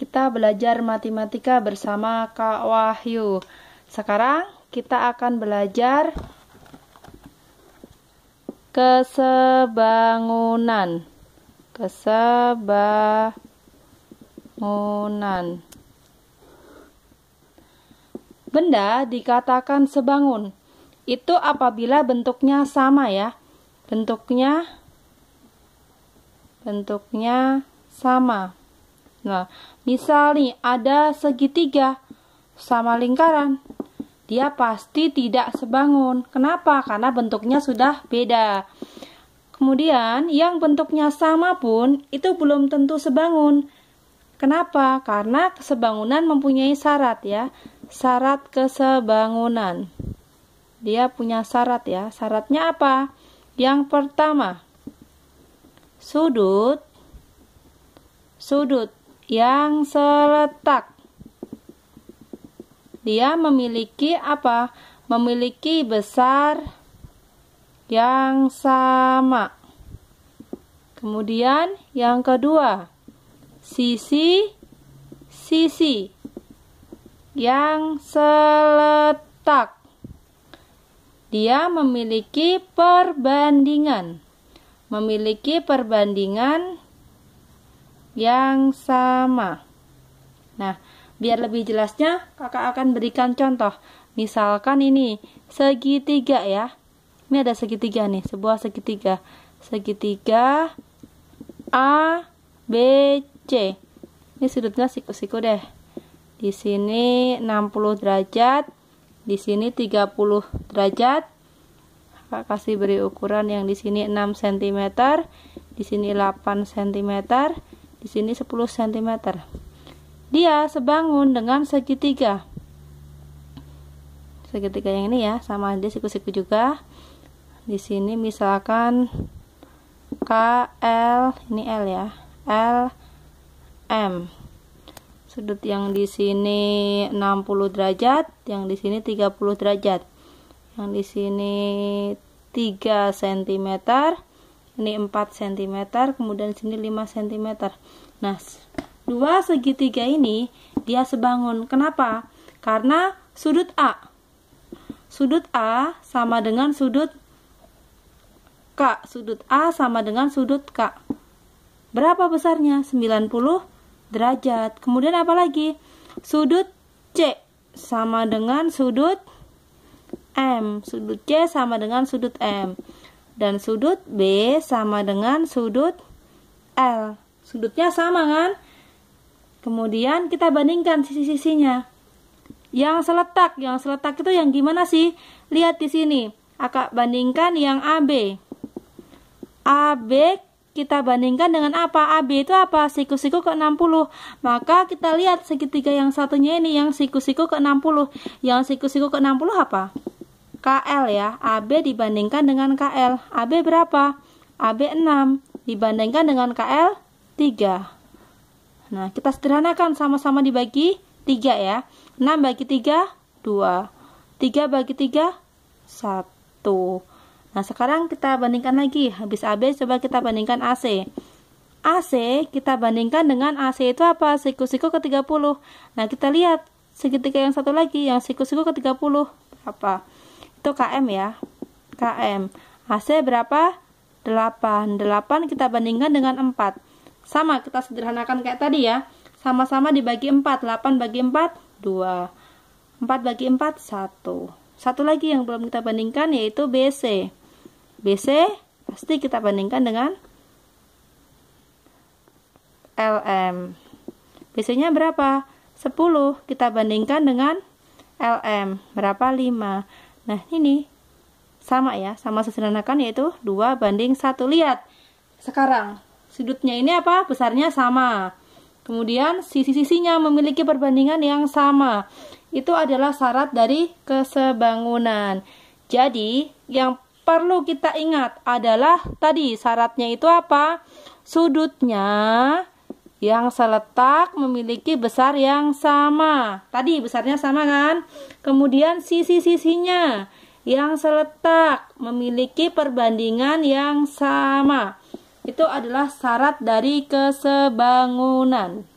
kita belajar matematika bersama Kak Wahyu. Sekarang kita akan belajar kesebangunan. Kesebangunan. Benda dikatakan sebangun. Itu apabila bentuknya sama ya. Bentuknya bentuknya sama. Nah, misal nih ada segitiga sama lingkaran, dia pasti tidak sebangun. Kenapa? Karena bentuknya sudah beda. Kemudian, yang bentuknya sama pun itu belum tentu sebangun. Kenapa? Karena kesebangunan mempunyai syarat ya. Syarat kesebangunan. Dia punya syarat ya. Syaratnya apa? Yang pertama, sudut sudut yang seletak. Dia memiliki apa? Memiliki besar yang sama. Kemudian yang kedua, sisi sisi yang seletak. Dia memiliki perbandingan. Memiliki perbandingan yang sama. Nah, biar lebih jelasnya, kakak akan berikan contoh. Misalkan ini segitiga ya. Ini ada segitiga nih, sebuah segitiga. Segitiga A B C. Ini sudutnya siku-siku deh. Di sini 60 derajat, di sini 30 derajat. Kakak kasih beri ukuran yang di sini 6 cm, di sini 8 cm, di sini 10 cm dia sebangun dengan segitiga segitiga yang ini ya sama aja siku-siku juga di sini misalkan KL, ini L ya L M sudut yang di sini 60 derajat yang di sini 30 derajat yang di sini 3 cm ini 4 cm kemudian sini 5 cm nah dua segitiga ini dia sebangun kenapa karena sudut A sudut A sama dengan sudut K sudut A sama dengan sudut K berapa besarnya 90 derajat kemudian apa lagi sudut C sama dengan sudut M sudut C sama dengan sudut M dan sudut B sama dengan sudut L. Sudutnya sama kan? Kemudian kita bandingkan sisi-sisinya. Yang seletak, yang seletak itu yang gimana sih? Lihat di sini. Akak bandingkan yang AB. AB kita bandingkan dengan apa? AB itu apa? Siku-siku ke 60. Maka kita lihat segitiga yang satunya ini yang siku-siku ke 60. Yang siku-siku ke 60 apa? KL ya. AB dibandingkan dengan KL. AB berapa? AB 6 dibandingkan dengan KL 3. Nah, kita sederhanakan sama-sama dibagi 3 ya. 6 bagi 3 2. 3 bagi 3 1. Nah, sekarang kita bandingkan lagi. Habis AB coba kita bandingkan AC. AC kita bandingkan dengan AC itu apa? Siku-siku ke 30. Nah, kita lihat segitiga yang satu lagi yang siku-siku ke 30 apa? itu KM ya KM AC berapa 8 8 kita bandingkan dengan 4 sama kita sederhanakan kayak tadi ya sama-sama dibagi 4 8 bagi 4 2 4 bagi 4 1 satu lagi yang belum kita bandingkan yaitu BC BC pasti kita bandingkan dengan LM BC nya berapa 10 kita bandingkan dengan LM berapa 5 Nah, ini sama ya, sama sesederhanakan yaitu 2 banding 1. Lihat, sekarang sudutnya ini apa? Besarnya sama. Kemudian sisi-sisinya memiliki perbandingan yang sama. Itu adalah syarat dari kesebangunan. Jadi, yang perlu kita ingat adalah tadi syaratnya itu apa? Sudutnya yang seletak memiliki besar yang sama. Tadi besarnya sama kan? Kemudian sisi-sisinya yang seletak memiliki perbandingan yang sama. Itu adalah syarat dari kesebangunan.